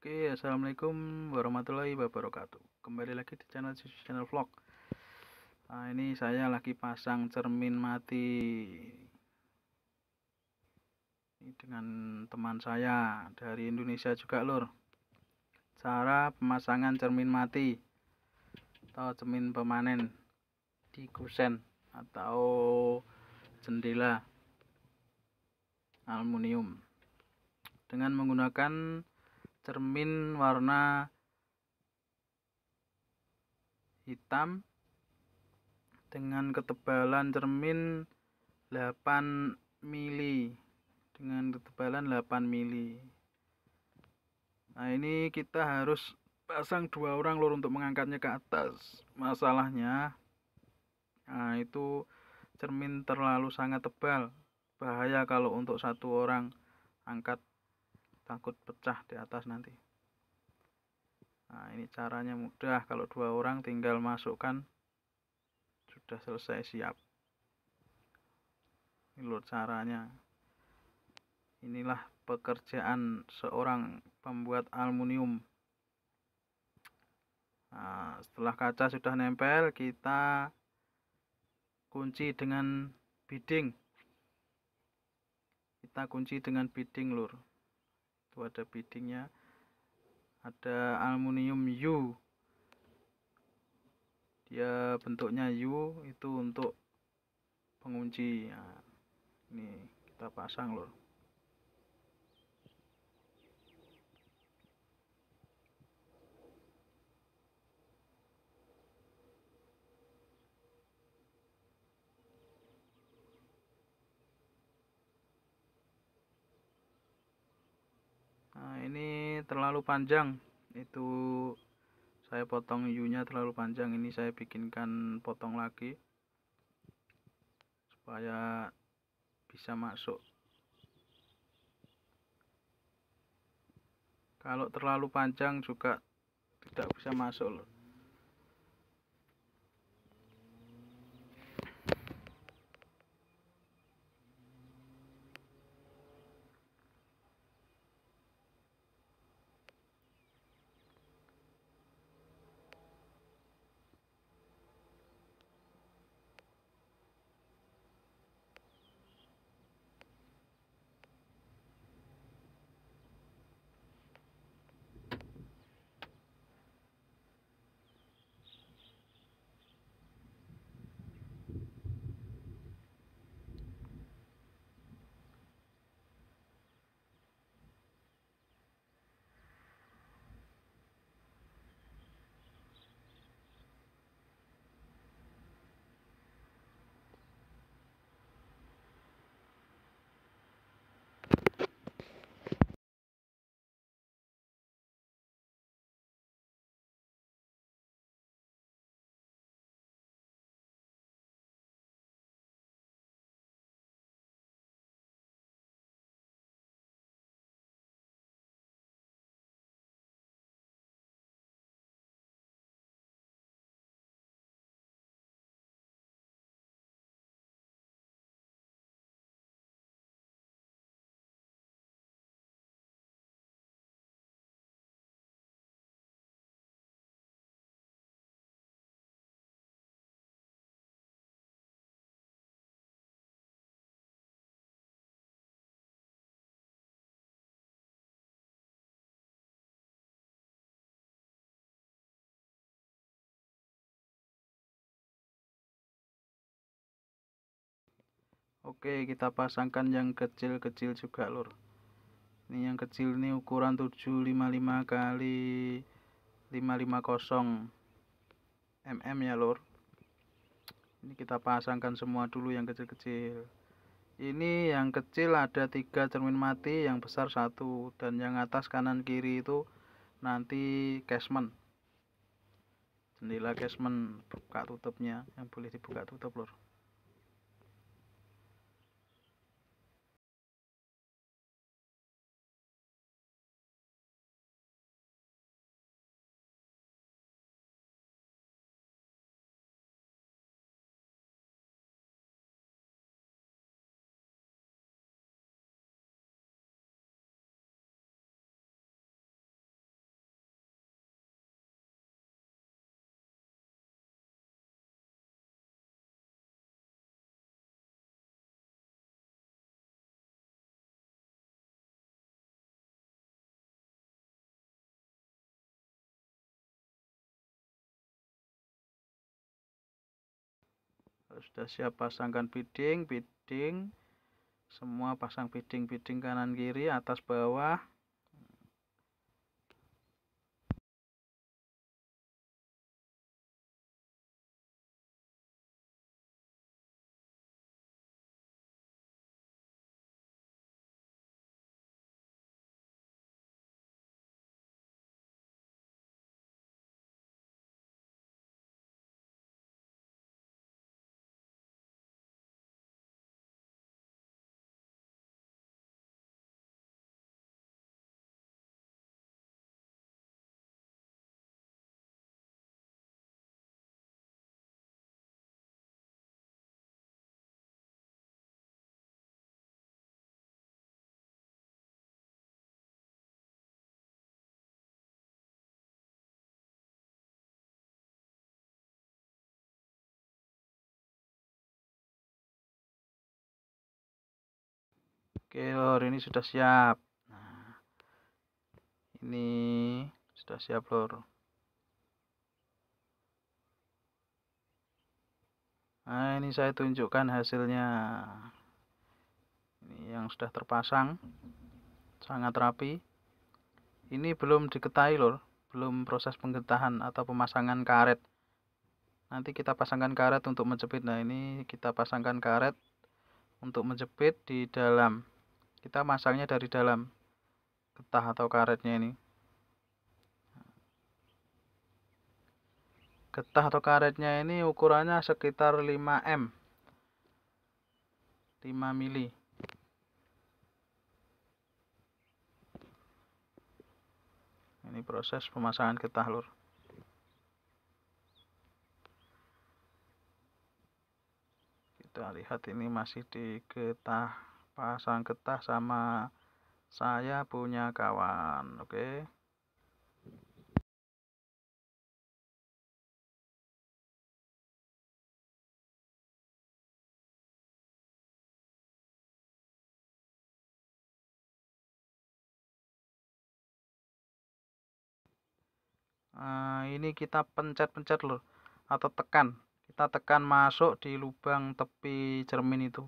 Oke, assalamualaikum warahmatullahi wabarakatuh. Kembali lagi di channel Susu Channel Vlog. Nah, ini saya lagi pasang cermin mati ini dengan teman saya dari Indonesia juga, lor. Cara pemasangan cermin mati atau cermin permanen di kusen atau jendela aluminium dengan menggunakan cermin warna hitam dengan ketebalan cermin 8 mili dengan ketebalan 8 mili nah ini kita harus pasang dua orang lur untuk mengangkatnya ke atas masalahnya nah itu cermin terlalu sangat tebal bahaya kalau untuk satu orang angkat takut pecah di atas nanti nah ini caranya mudah kalau dua orang tinggal masukkan sudah selesai siap ini loh caranya inilah pekerjaan seorang pembuat aluminium nah, setelah kaca sudah nempel kita kunci dengan bidding kita kunci dengan bidding lur ada biddingnya ada aluminium U dia bentuknya U itu untuk pengunci nah, ini kita pasang loh. terlalu panjang itu saya potong U nya terlalu panjang ini saya bikinkan potong lagi supaya bisa masuk kalau terlalu panjang juga tidak bisa masuk loh Oke kita pasangkan yang kecil-kecil juga lur ini yang kecil ini ukuran 755 kali 550 mm ya lur ini kita pasangkan semua dulu yang kecil-kecil ini yang kecil ada tiga cermin mati yang besar satu dan yang atas kanan kiri itu nanti casement jendela casement buka tutupnya yang boleh dibuka tutup lur. sudah siap pasangkan bidding bidding semua pasang bidding bidding kanan kiri atas bawah oke lor ini sudah siap nah, ini sudah siap lor nah ini saya tunjukkan hasilnya ini yang sudah terpasang sangat rapi ini belum diketahui lor belum proses penggetahan atau pemasangan karet nanti kita pasangkan karet untuk menjepit nah ini kita pasangkan karet untuk menjepit di dalam kita masangnya dari dalam getah atau karetnya ini getah atau karetnya ini ukurannya sekitar 5M 5 mili ini proses pemasangan getah lur kita lihat ini masih di getah pasang getah sama saya punya kawan oke Nah, ini kita pencet-pencet loh atau tekan kita tekan masuk di lubang tepi cermin itu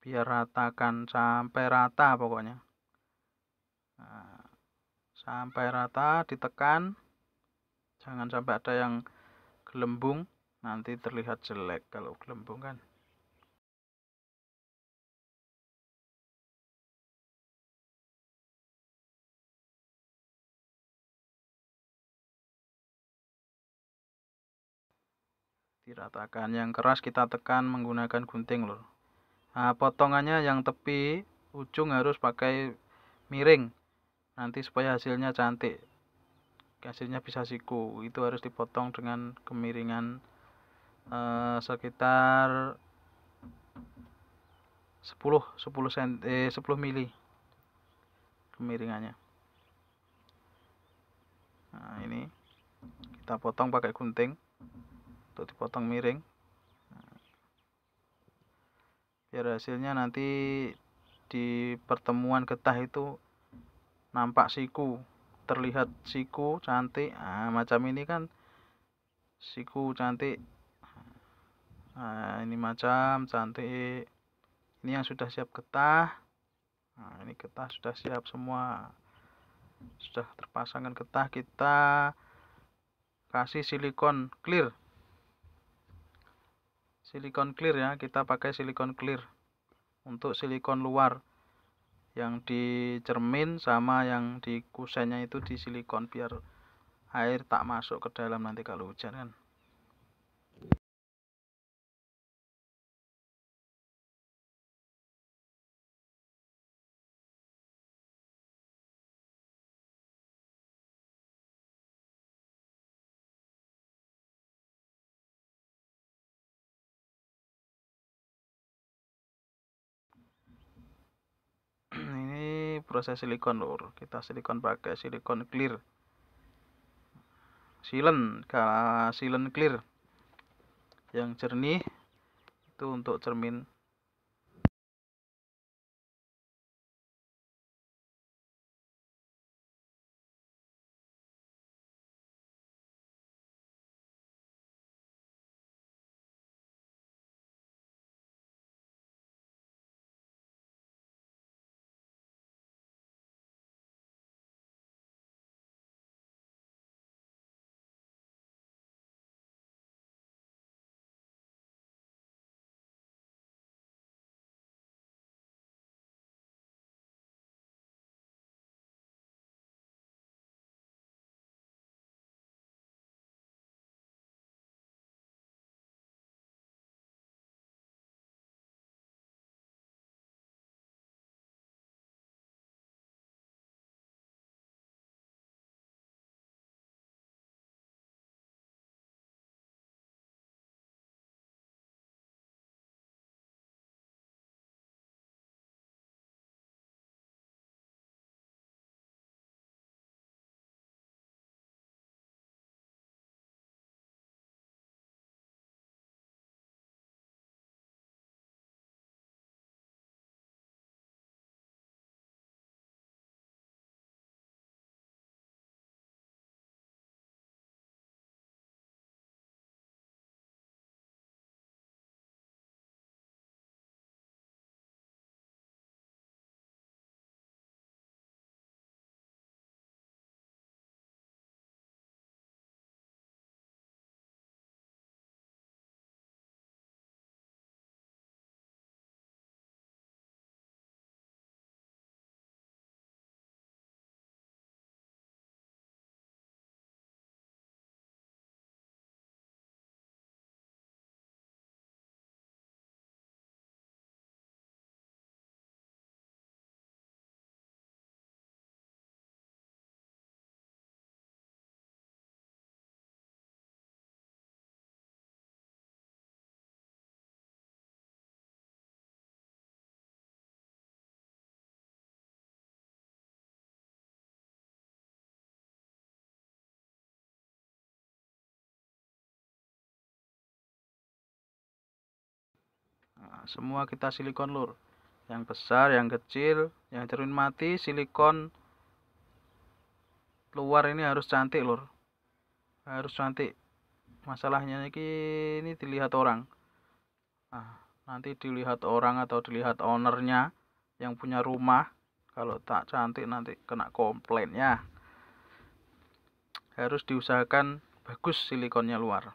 biar ratakan sampai rata pokoknya nah, sampai rata ditekan jangan sampai ada yang gelembung nanti terlihat jelek kalau gelembung kan diratakan yang keras kita tekan menggunakan gunting lur nah, potongannya yang tepi ujung harus pakai miring nanti supaya hasilnya cantik hasilnya bisa siku itu harus dipotong dengan kemiringan eh, sekitar 10 10 cm, eh, 10 mili kemiringannya nah ini kita potong pakai gunting untuk dipotong miring ya hasilnya nanti di pertemuan getah itu nampak siku terlihat siku cantik nah, macam ini kan siku cantik nah, ini macam cantik ini yang sudah siap getah nah, ini getah sudah siap semua sudah terpasangkan getah kita kasih silikon clear silikon clear ya kita pakai silikon clear untuk silikon luar yang di cermin sama yang di kusennya itu di silikon biar air tak masuk ke dalam nanti kalau hujan kan selesai silikon lur kita silikon pakai silikon clear silen kalau silen clear yang jernih itu untuk cermin semua kita silikon lur yang besar yang kecil yang cermin mati silikon luar ini harus cantik lur harus cantik masalahnya ini ini dilihat orang nah, nanti dilihat orang atau dilihat ownernya yang punya rumah kalau tak cantik nanti kena komplain ya harus diusahakan bagus silikonnya luar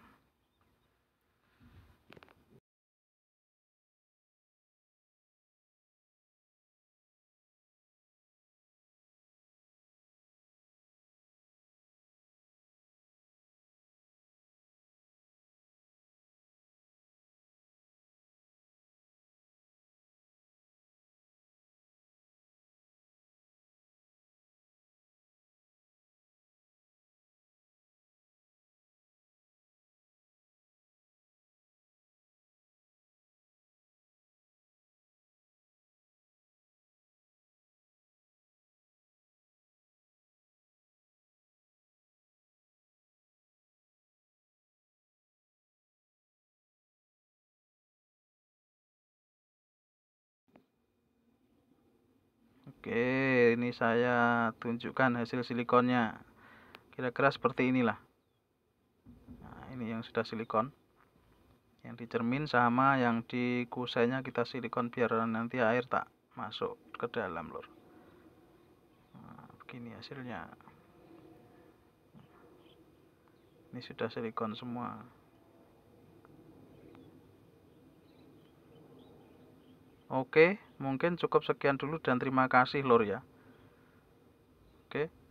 Oke, ini saya tunjukkan hasil silikonnya. Kira-kira seperti inilah. Nah, ini yang sudah silikon. Yang dicermin sama yang di kusenya kita silikon biar nanti air tak masuk ke dalam, Lur. Nah, begini hasilnya. Ini sudah silikon semua. Oke, mungkin cukup sekian dulu dan terima kasih lor ya. Oke.